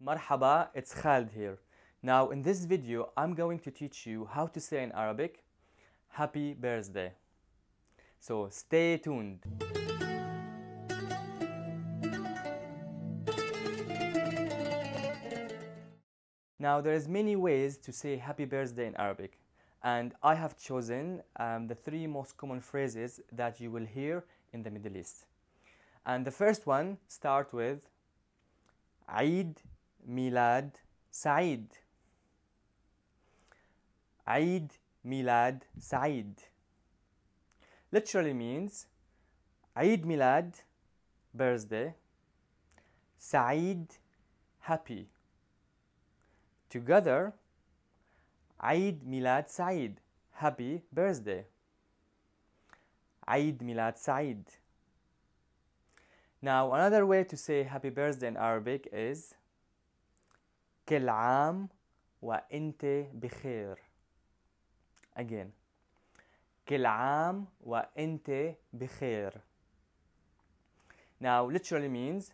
Marhaba, it's Khalid here. Now in this video, I'm going to teach you how to say in Arabic, Happy Birthday. So stay tuned. Now there is many ways to say Happy Birthday in Arabic. And I have chosen um, the three most common phrases that you will hear in the Middle East. And the first one starts with Eid ميلاد سعيد عيد ميلاد سعيد literally means عيد ميلاد birthday سعيد happy together عيد ميلاد سعيد happy birthday عيد ميلاد سعيد Now another way to say happy birthday in Arabic is كل عام وانت بخير again كل عام وانت بخير now literally means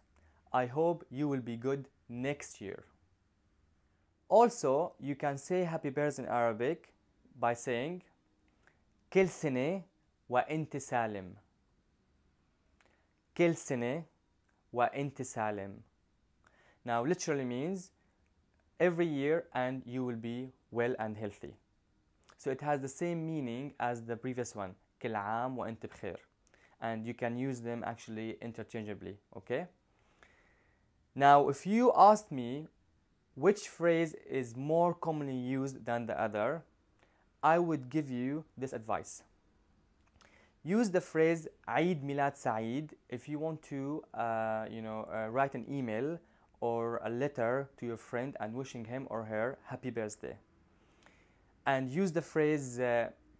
I hope you will be good next year also you can say happy birthday in Arabic by saying كل سنة وانت سالم كل سنة وانت سالم now literally means every year and you will be well and healthy. So it has the same meaning as the previous one, كل wa intibkhir, And you can use them actually interchangeably, okay? Now, if you asked me which phrase is more commonly used than the other, I would give you this advice. Use the phrase Eid Milad Saeed if you want to, uh, you know, uh, write an email or a letter to your friend and wishing him or her happy birthday. And use the phrase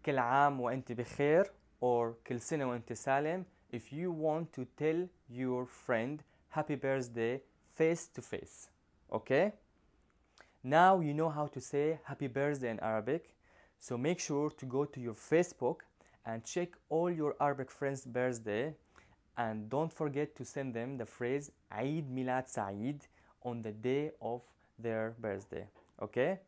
كل عام وانت بخير or كل سنة وانت سالم if you want to tell your friend happy birthday face to face. Okay? Now you know how to say happy birthday in Arabic. So make sure to go to your Facebook and check all your Arabic friends' birthday and don't forget to send them the phrase Eid Milad Saeed on the day of their birthday. Okay?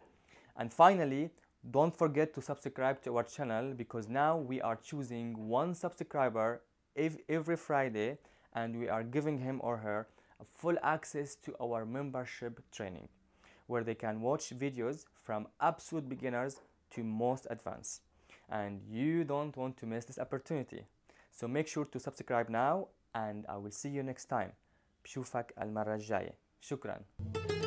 And finally, don't forget to subscribe to our channel because now we are choosing one subscriber every Friday and we are giving him or her full access to our membership training where they can watch videos from absolute beginners to most advanced. And you don't want to miss this opportunity. So make sure to subscribe now and I will see you next time بشوفك المرة الجاية شكراً